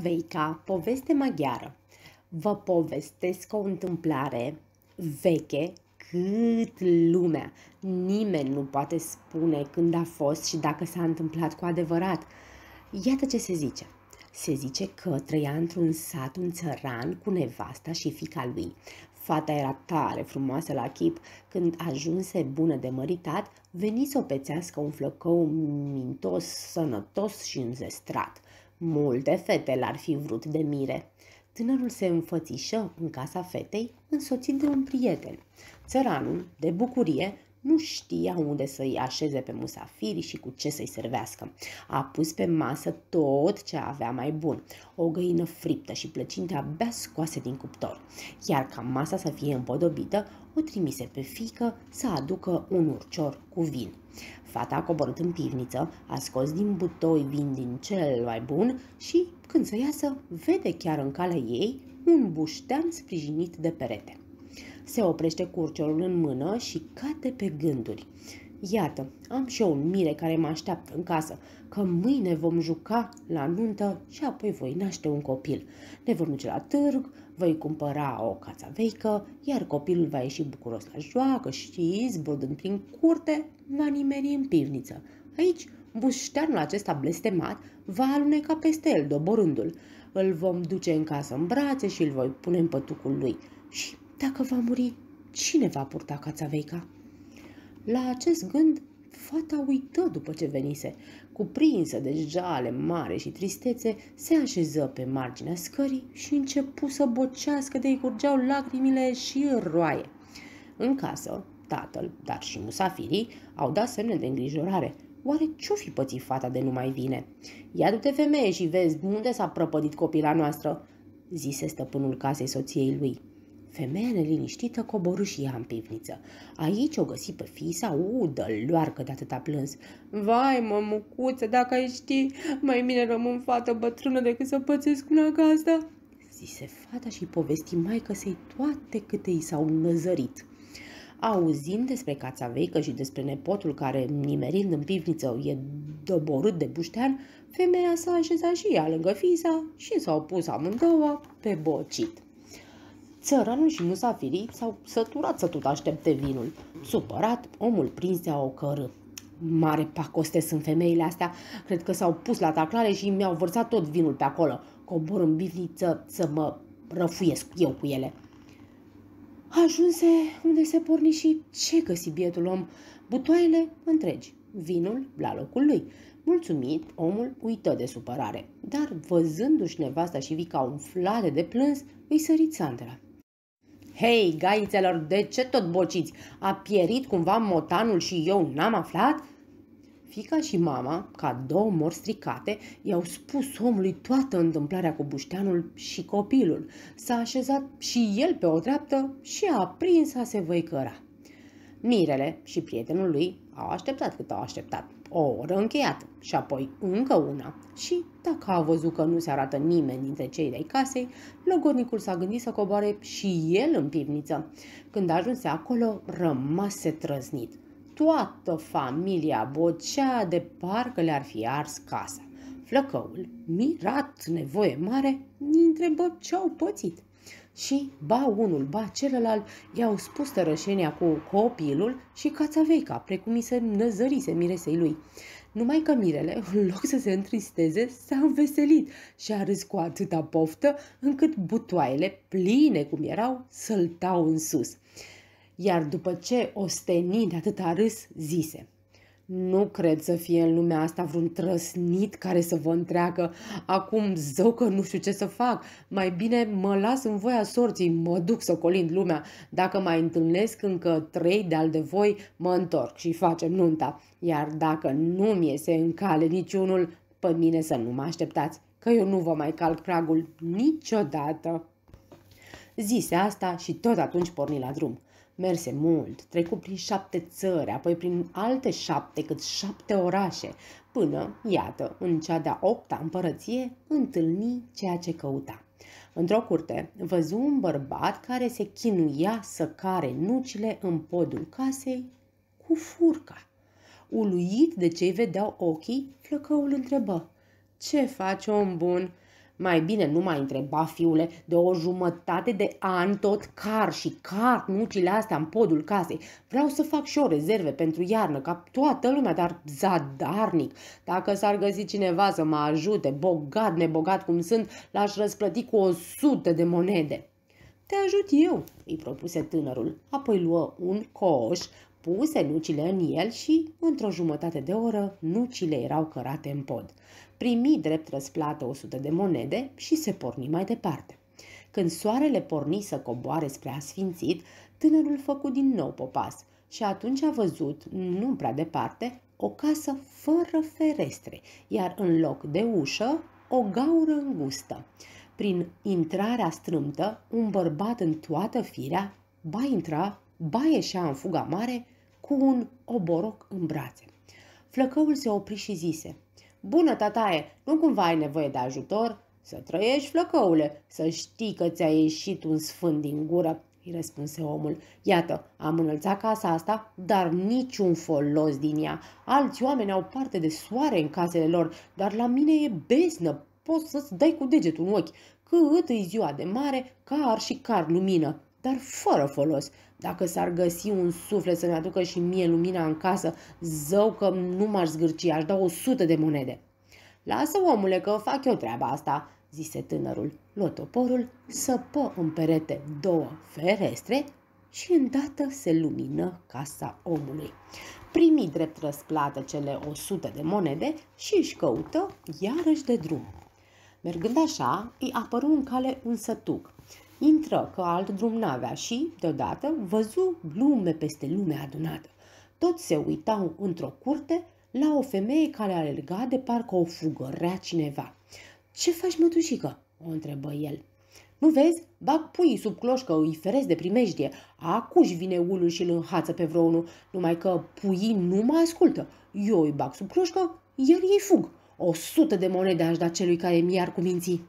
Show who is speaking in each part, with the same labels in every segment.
Speaker 1: veica poveste maghiară. Vă povestesc o întâmplare veche cât lumea. Nimeni nu poate spune când a fost și dacă s-a întâmplat cu adevărat. Iată ce se zice. Se zice că trăia într-un sat un țăran cu nevasta și fica lui. Fata era tare frumoasă la chip. Când ajunse bună de măritat, veni să o pețească un flăcău mintos, sănătos și înzestrat. Multe fete l-ar fi vrut de mire. Tânărul se înfățișă în casa fetei, însoțit de un prieten. Țăranul, de bucurie, nu știa unde să-i așeze pe musafiri și cu ce să-i servească. A pus pe masă tot ce avea mai bun. O găină friptă și plăcinte abia scoase din cuptor. Iar ca masa să fie împodobită, o trimise pe fică să aducă un urcior cu vin. Fata a coborât în pivniță, a scos din butoi vin din cel mai bun și, când să iasă, vede chiar în calea ei un buștean sprijinit de perete. Se oprește curciorul în mână și cade pe gânduri. Iată, am și eu un mire care mă așteaptă în casă, că mâine vom juca la nuntă și apoi voi naște un copil. Ne vom duce la târg, voi cumpăra o cața veică, iar copilul va ieși bucuros la joacă și, zburdând prin curte, va nimeri în pivniță. Aici, bușteanul acesta blestemat va aluneca peste el, doborându-l. Îl vom duce în casă în brațe și îl voi pune în pătucul lui. Și dacă va muri, cine va purta cațaveica? La acest gând, fata uită după ce venise. Cuprinsă de jale mare și tristețe, se așeză pe marginea scării și începu să bocească de-i curgeau lacrimile și roaie. În casă, tatăl, dar și musafirii, au dat semne de îngrijorare. Oare ce-o fi pățit fata de nu mai vine? Ia du-te femeie și vezi unde s-a prăpădit copila noastră, zise stăpânul casei soției lui. Femeia neliniștită coboru și ea în pivniță. Aici o găsi pe fisa, udă, loarcă de atâta plâns. Vai, mă, mucuță, dacă ai ști, mai bine rămân fată bătrână decât să pățesc una ca asta. Zise fata și povesti mai că i toate câte i s-au năzărit. Auzind despre veică și despre nepotul care, nimerind în pivniță, e doborât de buștean, femeia s-a așezat și ea lângă fisa și s-au pus amândouă pe bocit. Țăranul și musafirii s-au săturat să tot aștepte vinul. Supărat, omul prins de o cără. Mare pacoste sunt femeile astea, cred că s-au pus la taclare și mi-au vărsat tot vinul pe acolo. Cobor în bifniță să mă răfuiesc eu cu ele. Ajunse unde se porni și ce găsi bietul om? Butoaiele întregi, vinul la locul lui. Mulțumit, omul uită de supărare, dar văzându-și nevasta și vica umflate de plâns, îi sări Sandra. Hei, gaițelor, de ce tot bociți? A pierit cumva motanul și eu n-am aflat?" Fica și mama, ca două mori stricate, i-au spus omului toată întâmplarea cu bușteanul și copilul. S-a așezat și el pe o dreaptă și a prins a se văicăra. Mirele și prietenul lui au așteptat cât au așteptat o oră încheiată și apoi încă una și, dacă a văzut că nu se arată nimeni dintre cei de casei, logodnicul s-a gândit să coboare și el în pivniță. Când ajunse acolo, rămase trăznit. Toată familia bocea de parcă le-ar fi ars casa. Flăcăul, mirat, nevoie mare, îi întrebă ce au pățit și ba unul, ba celălalt i-au spus tărășenia cu copilul și veica, precum i se năzărise miresei lui. Numai că mirele, în loc să se întristeze, s-a înveselit și a râs cu atâta poftă încât butoaiele, pline cum erau, săltau în sus. Iar după ce ostenind atâta râs, zise – nu cred să fie în lumea asta vreun trăsnit care să vă întreagă Acum zău că nu știu ce să fac Mai bine mă las în voia sorții, mă duc să colind lumea Dacă mai întâlnesc încă trei de-al de voi, mă întorc și facem nunta Iar dacă nu-mi iese în cale niciunul, pe mine să nu mă așteptați Că eu nu vă mai calc pragul niciodată Zise asta și tot atunci porni la drum Merse mult, trecu prin șapte țări, apoi prin alte șapte, cât șapte orașe, până, iată, în cea de-a opta împărăție, întâlni ceea ce căuta. Într-o curte, văzu un bărbat care se chinuia să care nucile în podul casei cu furca. Uluit de ce-i vedeau ochii, flăcăul întrebă, Ce faci, om bun?" Mai bine nu mai întreba, fiule, de o jumătate de an tot car și car nucile astea în podul casei. Vreau să fac și o rezerve pentru iarnă, ca toată lumea, dar zadarnic. Dacă s-ar găsi cineva să mă ajute, bogat, nebogat cum sunt, l-aș răsplăti cu o sută de monede. Te ajut eu, îi propuse tânărul, apoi luă un coș, puse nucile în el și, într-o jumătate de oră, nucile erau cărate în pod primi drept răsplată 100 de monede și se porni mai departe. Când soarele porni să coboare spre asfințit, tânărul făcu din nou popas și atunci a văzut, nu prea departe, o casă fără ferestre, iar în loc de ușă, o gaură îngustă. Prin intrarea strâmtă, un bărbat în toată firea ba intra, ba ieșea în fuga mare cu un oboroc în brațe. Flăcăul se opri și zise – Bună, tataie, nu cumva ai nevoie de ajutor? Să trăiești, flăcăule, să știi că ți-a ieșit un sfânt din gură, îi răspunse omul. Iată, am înălțat casa asta, dar niciun folos din ea. Alți oameni au parte de soare în casele lor, dar la mine e beznă, poți să-ți dai cu degetul în ochi. Cât îi ziua de mare, car și car lumină dar fără folos. Dacă s-ar găsi un suflet să-mi aducă și mie lumina în casă, zău că nu m-aș zgârci, aș da o sută de monede. Lasă, omule, că fac eu treaba asta, zise tânărul. Luă toporul, săpă în perete două ferestre și îndată se lumină casa omului. Primi drept răsplată cele o sută de monede și își căută iarăși de drum. Mergând așa, îi apăru în cale un sătuc Intră că alt drum n-avea și, deodată, văzu lume peste lume adunată. Toți se uitau într-o curte la o femeie care alerga de parcă o fugărea cineva. Ce faci, mătușică?" o întrebă el. Nu vezi? Bag puii sub cloșcă, îi feresc de primejdie. Acuși vine unul și îl înhață pe vreo unul, numai că puii nu mă ascultă. Eu îi bag sub cloșcă, iar ei fug. O sută de monede aș da celui care mi-ar cuminții.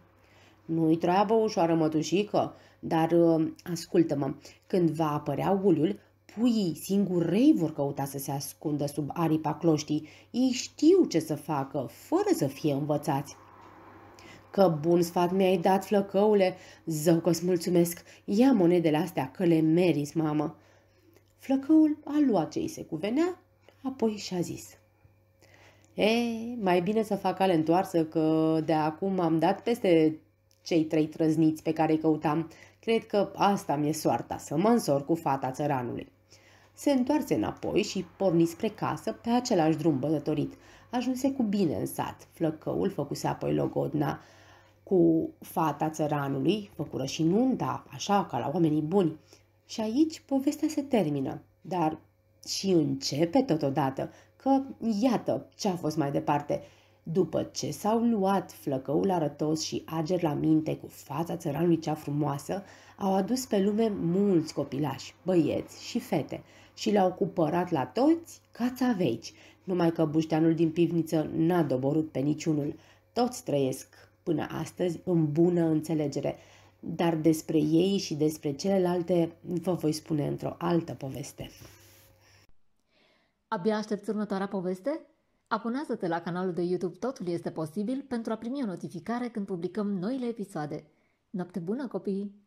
Speaker 1: Nu-i treabă ușoară, mătușică, dar uh, ascultă-mă, când va apărea uliul, puii singurei vor căuta să se ascundă sub aripa cloștii. Ei știu ce să facă, fără să fie învățați. Că bun sfat mi-ai dat, flăcăule! Zău că-ți mulțumesc! Ia monedele astea, că le meriți, mamă!" Flăcăul a luat ce îi se cuvenea, apoi și-a zis. E, mai bine să fac ale întoarsă, că de acum am dat peste cei trei trăzniți pe care îi căutam. Cred că asta mi-e soarta, să mă însor cu fata țăranului. Se întoarse înapoi și porni spre casă pe același drum bătătorit. Ajunse cu bine în sat. Flăcăul făcuse apoi logodna cu fata țăranului, făcură și nunta, așa ca la oamenii buni. Și aici povestea se termină, dar și începe totodată, că iată ce a fost mai departe – după ce s-au luat flăcăul arătos și ager la minte cu fața țăranului cea frumoasă, au adus pe lume mulți copilași, băieți și fete și le-au cupărat la toți ca țaveici, numai că bușteanul din pivniță n-a doborât pe niciunul. Toți trăiesc până astăzi în bună înțelegere, dar despre ei și despre celelalte vă voi spune într-o altă poveste. Abia aștept următoarea poveste? Abonează-te la canalul de YouTube Totul este posibil pentru a primi o notificare când publicăm noile episoade. Noapte bună, copii!